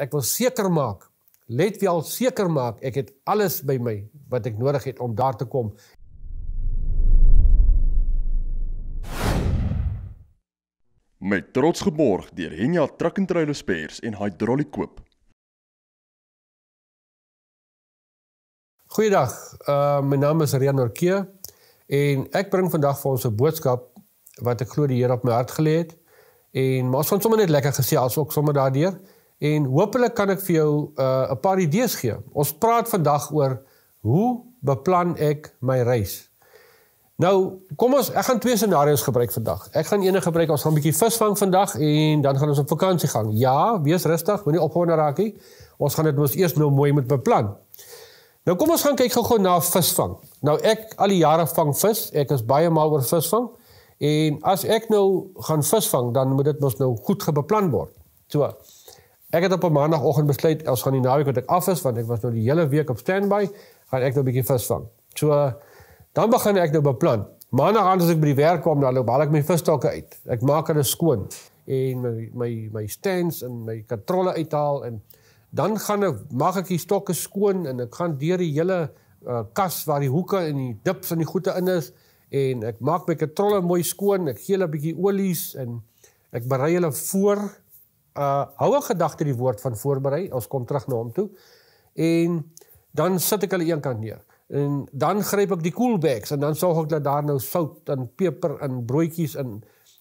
ek wil seker maak, let wel seker maak, ek het alles by my wat ek nodig het om daar te kom. Met trots geborg deur Henja Truck and Trailer Spares en Hydraulic Koop. Goeiedag. Uh my naam is Reanor Kee en ek bring vandag vir ons 'n boodskap wat ek glo die Here op my hart gelê het. En maar ons gaan sommer net lekker gesê as ook sommer daardeur en hopelik kan ek vir jou 'n uh, paar idees gee. Ons praat vandag oor hoe beplan ek my reis. Nou, kom ons, ek gaan twee scenario's gebruik vandag. Ek gaan een gebruik, ons gaan 'n bietjie visvang vandag en dan gaan ons op vakansie gaan. Ja, wees rustig, moenie opgewonde raak nie. Ons gaan dit mos eers nou mooi moet beplan. Nou kom ons gaan kyk gou-gou na visvang. Nou ek al die jare vang vis, ek is baie mal oor visvang en as ek nou gaan visvang, dan moet dit mos nou goed gebeplan word. So. Ek het op 'n maandagooggend besluit ons gaan die naweek wat ek af is want ek was nou die hele week op standby, gaan ek nou 'n bietjie visvang. So dan begin ek nou beplan. Maandag aan as ek by die werk kom, dan loop al ek my visstokke uit. Ek maak hulle skoon en my my my stands en my katrolle uithaal en dan gaan ek maak ek die stokke skoon en ek gaan deur die hele uh, kas waar die hoeke en die dips en die goeie in is en ek maak my katrolle mooi skoon, ek gee hulle 'n bietjie olies en ek berei hulle voor Eh, hou 'n gedagte die woord van voorberei. Ons kom terug na hom toe. En dan sit ek hulle een kant neer. En dan gryp ek die cool bags en dan sorg ek dat daar nou sout en peper en broodjies in.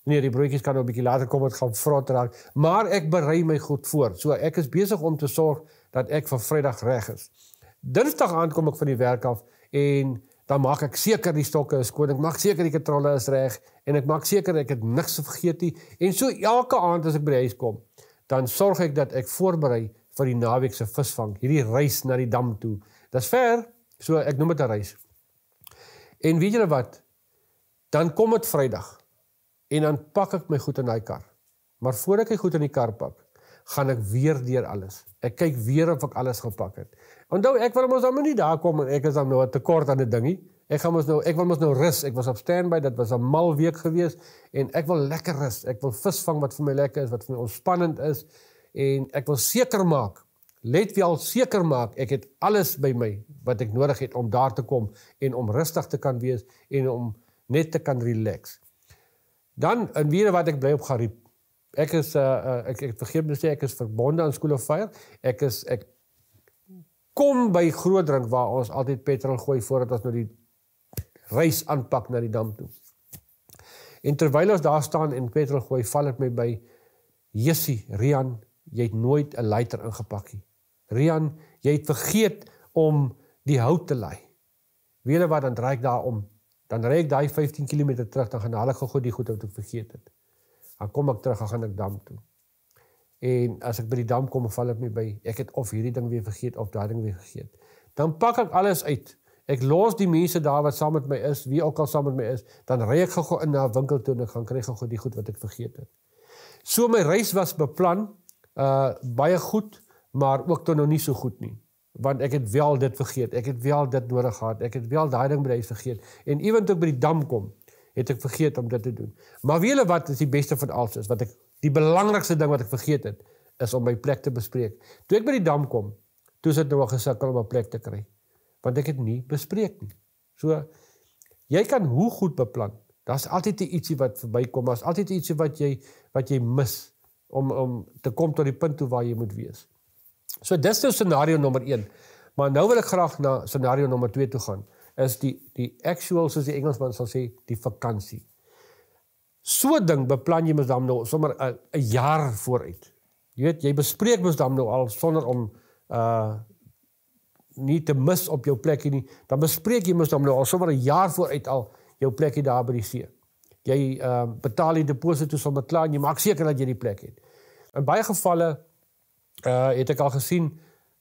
Nee, die broodjies kan nou 'n bietjie later kom het gaan vrot raak, maar ek berei my goed voor. So ek is besig om te sorg dat ek vir Vrydag reg is. Dinsdag aand kom ek van die werk af en dan maak ek seker die stokke is skoon, ek maak seker die katrolle is reg en ek maak seker ek het niks vergeet nie. En so elke aand as ek by die huis kom, dan sorg ek dat ek voorberei vir die naweek se visvang, hierdie reis na die dam toe. Dis ver, so ek noem dit 'n reis. En weet julle wat? Dan kom dit Vrydag en dan pak ek my goed in daai kar. Maar voordat ek my goed in die kar pak, gaan ek weer deur alles. Ek kyk weer of ek alles gepak het. Onthou, ek wil mos dan nie daar kom en ek is dan nou 'n tekort aan 'n dingie. Ek gaan mos nou ek wil mos nou rus. Ek was op standby. Dit was 'n mal week geweest en ek wil lekker rus. Ek wil vis vang wat vir my lekker is, wat vir my ontspannend is en ek wil seker maak Let wel seker maak ek het alles by my wat ek nodig het om daar te kom en om rustig te kan wees en om net te kan relax. Dan in wiere wat ek bly op Gariep. Ek is uh, ek ek vergeet net sê ek is verbonde aan School of Fire. Ek is ek kom by Groot Drink waar ons altyd petrol gooi voordat ons na nou die reis aanpak na die dam toe. En terwyl ons daar staan en petrol gooi, val dit my by Jessie, Rian, jy het nooit 'n leiter ingepak nie. Rian, jy het vergeet om die hout te lei. Weet jy wat dan draai ek daar om? Dan ry ek daai 15 km terug dan gaan hulle gou-gou die goed wat ek vergeet het. Dan kom ek terug, dan gaan ek dam toe. En as ek by die dam kom, val dit my by ek het of hierdie ding weer vergeet of daai ding weer vergeet. Dan pak ek alles uit Ek los die mense daar wat saam met my is, wie ook al saam met my is, dan ry ek gou-gou in na 'n winkel toe en ek gaan kry gou-gou die goed wat ek vergeet het. So my reis was beplan, uh baie goed, maar ook tog nog nie so goed nie, want ek het wel dit vergeet. Ek het wel dit nodig gehad. Ek het wel daai ding by die huis vergeet. En ewentelik by die dam kom, het ek vergeet om dit te doen. Maar weet julle wat is die beste van alles is wat ek die belangrikste ding wat ek vergeet het is om my plek te bespreek. Toe ek by die dam kom, toe sit nou 'n gesukkel om 'n plek te kry want ek het nie bespreek nie. So jy kan hoe goed beplan. Daar's altyd ietsie wat verbykom, daar's altyd ietsie wat jy wat jy mis om om te kom tot die punt toe waar jy moet wees. So dis nou scenario nommer 1. Maar nou wil ek graag na scenario nommer 2 toe gaan. Is die die actual soos die Engelsman sal sê, die vakansie. So ding beplan jy mos dan nou sommer 'n jaar vooruit. Jy weet, jy bespreek mos dan nou al sonder om uh nie te mis op jou plekkie nie. Dan bespreek jy mos dan nou al sommer 'n jaar vooruit al jou plekkie daar by die see. Jy ehm uh, betaal die deposito sommer klaar en jy maak seker dat jy die plek het. In baie gevalle eh uh, het ek al gesien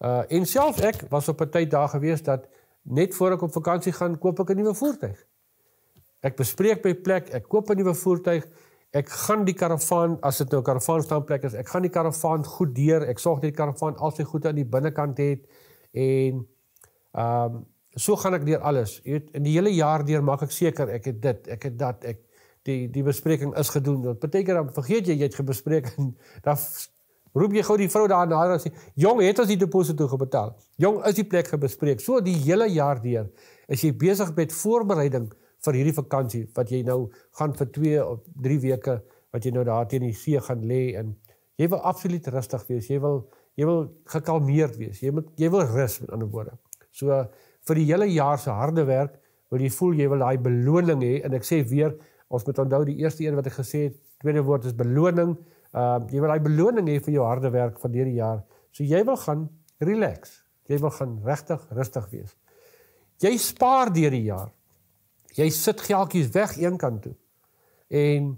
uh en self ek was op 'n tyd daar gewees dat net voor ek op vakansie gaan koop ek 'n nuwe voertuig. Ek bespreek by plek, ek koop 'n nuwe voertuig. Ek gaan die karavaan as dit nou 'n karavaan staan plek is, ek gaan die karavaan goed deur, ek sorg dat die karavaan al sy goede aan die binnekant het en ehm um, so gaan ek deur alles. Jy weet in die hele jaar deur maak ek seker ek het dit, ek het dat, ek die die bespreking is gedoen. Want baie keer dan vergeet jy jy het gebespreek en dan roep jy gou die vrou daar na en sê, "Jong, het ons die deposito gebetaal? Jong, is die plek gebespreek?" So die hele jaar deur is jy besig met voorbereiding vir hierdie vakansie wat jy nou gaan vir 2 of 3 weke wat jy nou daar teen die see gaan lê en jy wil absoluut rustig wees. Jy wil Jy wil gekalmeerd wees. Jy moet jy wil rus met ander woorde. So vir die hele jaar se harde werk wil jy voel jy wil daai beloning hê en ek sê weer ons moet onthou die eerste een wat ek gesê het, tweede woord is beloning. Ehm uh, jy wil daai beloning hê vir jou harde werk van hierdie jaar. So jy wil gaan relax. Jy wil gaan regtig rustig wees. Jy spaar deur die jaar. Jy sit geldjies weg een kant toe. En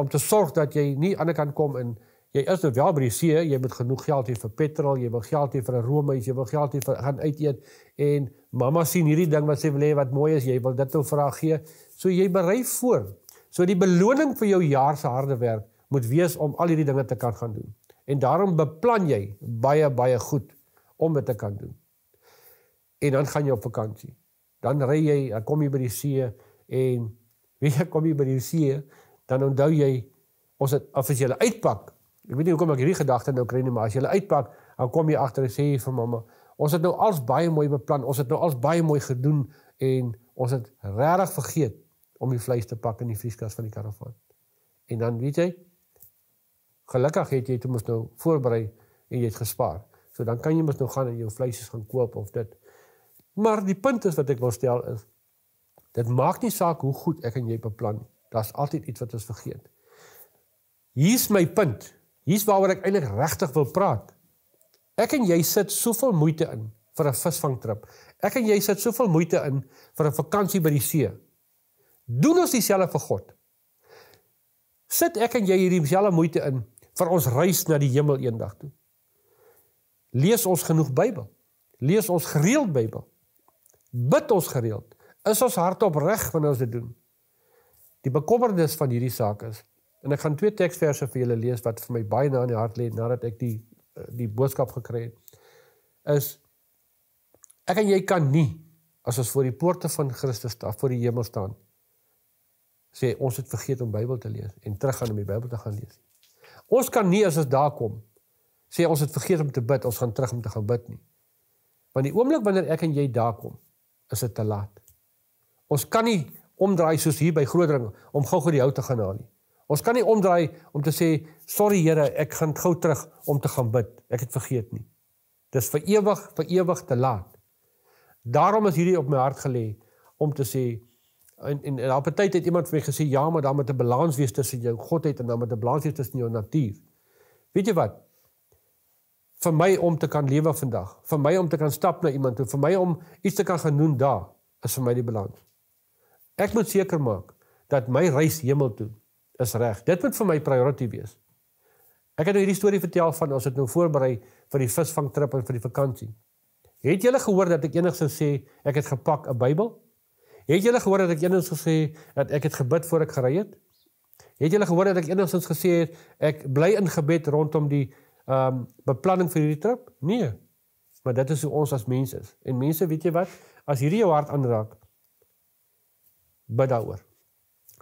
om te sorg dat jy nie aan die ander kant kom in jy is nou wel by die see, jy moet genoeg geld hê vir petrol, jy wil geld hê vir 'n roomhuis, jy wil geld hê vir gaan uit eet en mamma sien hierdie ding wat sê wil hê wat mooi is, jy wil dit ook nou vir haar gee. So jy berei voor. So die beloning vir jou jaar se harde werk moet wees om al hierdie dinge te kan gaan doen. En daarom beplan jy baie baie goed om dit te kan doen. En dan gaan jy op vakansie. Dan ry jy, dan kom jy by die see en wie kom jy by die see, dan onthou jy ons het as jy uitpak, Ek weet nie hoekom ek hierdie gedagte nou kry nie, maar as jy uitpak, dan kom jy agter en sê vir mamma, ons het nou als baie mooi beplan, ons het nou als baie mooi gedoen en ons het regtig vergeet om die vleis te pak in die vrieskas van die karavaan. En dan weet jy, gelukkig het jy dit mos nou voorberei en jy het gespaar. So dan kan jy mos nou gaan en jou vleisies gaan koop of dit. Maar die punt is wat ek wil stel is dit maak nie saak hoe goed ek en jy beplan. Daar's altyd iets wat ons vergeet. Hier's my punt. Hier's waaroor ek eintlik regtig wil praat. Ek en jy sit soveel moeite in vir 'n visvangtrip. Ek en jy sit soveel moeite in vir 'n vakansie by die see. Doen ons dieselfde vir God? Sit ek en jy hierdie dieselfde moeite in vir ons reis na die hemel eendag toe? Lees ons genoeg Bybel? Lees ons gereeld Bybel? Bid ons gereeld? Is ons hart opreg wanneer ons dit doen? Die bekommernis van hierdie saak is En ek gaan twee teksverse vir julle lees wat vir my baie na in die hart lê nadat ek die eh, die boodskap gekry het. Is ek en jy kan nie as ons voor die poorte van Christus staan, voor die hemel staan, sê ons het vergeet om Bybel te lees en terug gaan om die Bybel te gaan lees. Ons kan nie as ons daar kom sê ons het vergeet om te bid, ons gaan terug om te gaan bid nie. Want die oomblik wanneer ek en jy daar kom, is dit te laat. Ons kan nie omdraai soos hier by Grootdring om gou-gou die hout te gaan haal nie. Ons kan nie omdraai om te sê sorry Here, ek gaan gou terug om te gaan bid. Ek het vergeet nie. Dis vir ewig, vir ewig te laat. Daarom is hierdie op my hart gelê om te sê en en, en altyd het iemand vir my gesê ja, maar dan moet 'n balans wees tussen jou godheid en dan moet 'n balans wees tussen jou natuur. Weet jy wat? Vir my om te kan lewe vandag, vir my om te kan stap na iemand toe, vir my om iets te kan genoem daar, is vir my die balans. Ek moet seker maak dat my reis hemel toe is reg. Dit moet vir my prioriteit wees. Ek het nou hierdie storie vertel van ons het nou voorberei vir die visvangtrip en vir die vakansie. Het julle gehoor dat ek enigsins sê ek het gepak 'n Bybel? Het julle gehoor dat ek enigsins gesê dat ek het gebid voor ek gery het? Het julle gehoor dat ek enigsins gesê het ek bly in gebed rondom die ehm um, beplanning vir hierdie trip? Nee. Maar dit is hoe ons as mense is. En mense, weet jy wat? As hierdie jou hart aanraak, bid daaroor.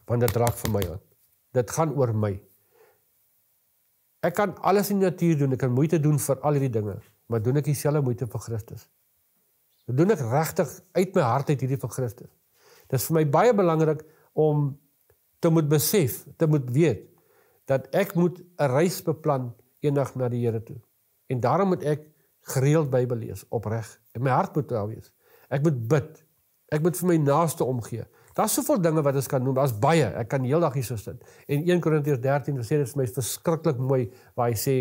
Want dit raak vir my aan. Dit gaan oor my. Ek kan alles in die natuur doen, ek kan moeite doen vir al hierdie dinge, maar doen ek dieselfde moeite vir Christus? Doen ek regtig uit my hart uit hierdie vir Christus? Dit is vir my baie belangrik om te moet besef, te moet weet dat ek moet 'n reis beplan eendag na die Here toe. En daarom moet ek gereeld Bybel lees opreg. My hart moet daar wees. Ek moet bid. Ek moet vir my naaste omgee. Daar's soveel dinge wat ons kan noem, daar's baie. Ek kan heeldag hier so sit. En 1 Korintiërs 13 sê dit vir my verskriklik mooi waar hy sê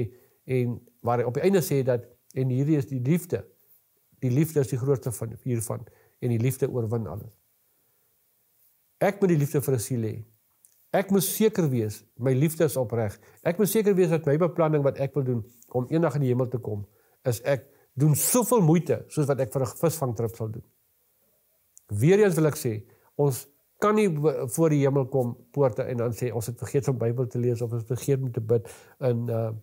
en waar hy op die einde sê dat en hierdie is die liefde. Die liefde is die grootste van hiervan en die liefde oorwin alles. Ek moet die liefde vir Jesus lê. Ek moet seker wees my liefde is opreg. Ek moet seker wees dat my beplanning wat ek wil doen om eendag in die hemel te kom, is ek doen soveel moeite soos wat ek vir 'n visvangtrip sal doen. Weerens wil ek sê, ons kan nie voor die hemel kom poorte en dan sê ons het vergeet om Bybel te lees of ons vergeet om te bid en uh eh,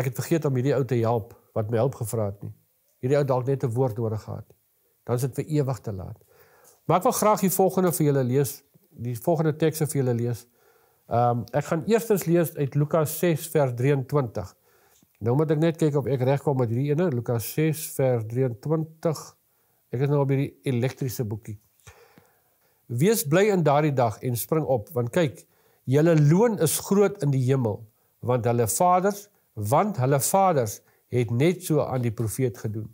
ek het vergeet om hierdie ou te help wat my help gevra het nie. Hierdie ou dalk net 'n woord nodig gehad. Dan is dit vir ewig te laat. Maar ek wil graag die volgende vir julle lees, die volgende tekste vir julle lees. Ehm um, ek gaan eerstens lees uit Lukas 6 vers 23. Nou moet ek net kyk of ek regkom met hierdie ene, Lukas 6 vers 23. Ek is nou op hierdie elektriese boekie. Wees bly in daardie dag en spring op, want kyk, julle loon is groot in die hemel, want hulle vaders, want hulle vaders het net so aan die profeet gedoen.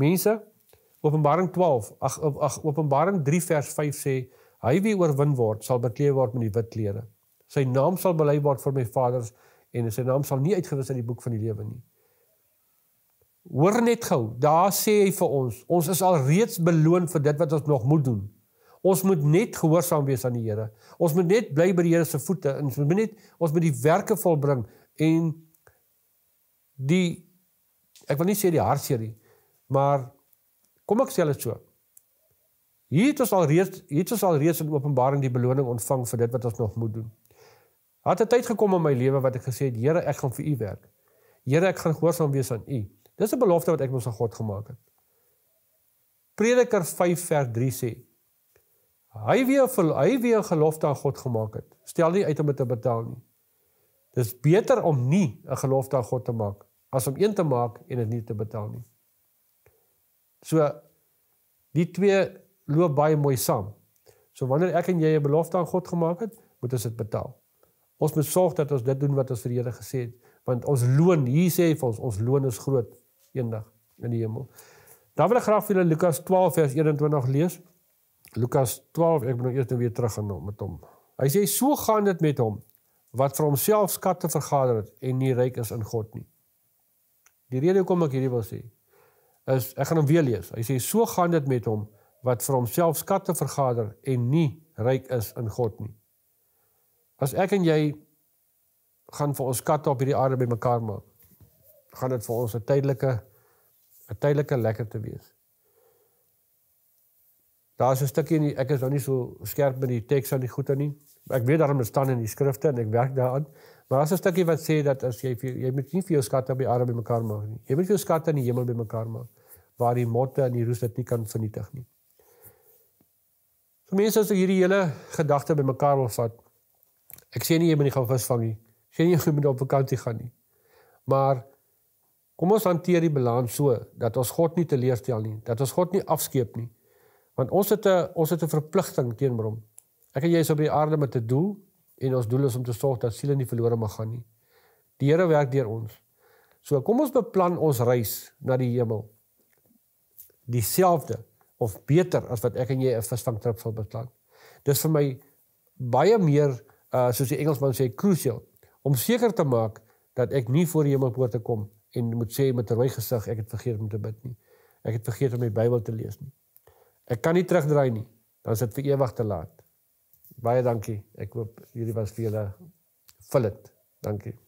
Mense, Openbaring 12, ag ag Openbaring 3 vers 5 sê, hy wie oorwin word, sal bekleed word met die wit klere. Sy naam sal bely word vir my vaders en sy naam sal nie uitgewis uit die boek van die lewe nie. Hoor net gou, daar sê hy vir ons, ons is al reeds beloon vir dit wat ons nog moet doen. Ons moet net gehoorsaam wees aan die Here. Ons moet net bly by die Here se voete en ons moet net ons moet die werke volbring en die ek wil nie sê die hartseer nie, maar kom ek sê dit so. Hier het ons al reeds hier het ons al reeds in Openbaring die beloning ontvang vir dit wat ons nog moet doen. Hat 'n tyd gekom in my lewe wat ek gesê het, Here, ek gaan vir U werk. Here, ek gaan gehoorsaam wees aan U. Dis 'n belofte wat ek mos aan God gemaak het. Prediker 5 vers 3 sê hy weer hy weer gelofte aan God gemaak het. Stel nie uit om te betaal nie. Dis beter om nie 'n gelofte aan God te maak as om een te maak en dit nie te betaal nie. So die twee loop baie mooi saam. So wanneer ek en jy 'n belofte aan God gemaak het, moet ons dit betaal. Ons moet sorg dat ons dit doen wat ons vir Here gesê het, want ons loon, hier sê hy vir ons, ons loon is groot eendag in die hemel. Dan wil ek graag vir julle Lukas 12 vers 21 lees. Lukas 12, ek moet nou eers nou weer terug gaan met hom. Hy sê so gaan dit met hom wat vir homself skatte vergader het en nie ryk is in God nie. Die rede hoekom ek hierdie wil sê is ek gaan hom weer lees. Hy sê so gaan dit met hom wat vir homself skatte vergader en nie ryk is in God nie. As ek en jy gaan vir ons skatte op hierdie aarde bymekaar maak, gaan dit vir ons 'n tydelike 'n tydelike lekker te wees. Daar is 'n stukkie in die, ek is nou nie so skerp met die teks aan die goeie nie. Ek weet daarom dit staan in die skrifte en ek werk daaraan. Maar daar's 'n stukkie wat sê dat as jy jy moet nie vir jou skatte op die aarde bymekaar maak nie. Jy moet jou skatte in die hemel bymekaar maak waar die motte en die roes dit nie kan vernietig nie. So mense as ek hierdie hele gedagte bymekaar wil vat. Ek sê nie jy moet nie gaan visvang nie. Ek sê nie jy moet op vakansie gaan nie. Maar kom ons hanteer die balans so dat ons God nie teleurstel nie, dat ons God nie afskeep nie Want ons het 'n ons het 'n verpligting teenoor hom. Ek en jy is op die aarde met 'n doel en ons doel is om te sorg dat siele nie verlore mag gaan nie. Die Here werk deur ons. So kom ons beplan ons reis na die hemel. Dieselfde of beter as wat ek en jy 'n visvangtrip sal beplan. Dis vir my baie meer uh soos die Engelsman sê crucial om seker te maak dat ek nie voor die hemelpoorte kom en moet sê met 'n rooi gesig ek het vergeet om te bid nie. Ek het vergeet om my Bybel te lees nie. Ek kan nie terugdraai nie. Dan is dit vir ewig te laat. Baie dankie. Ek hoop hierdie was vir julle fillet. Dankie.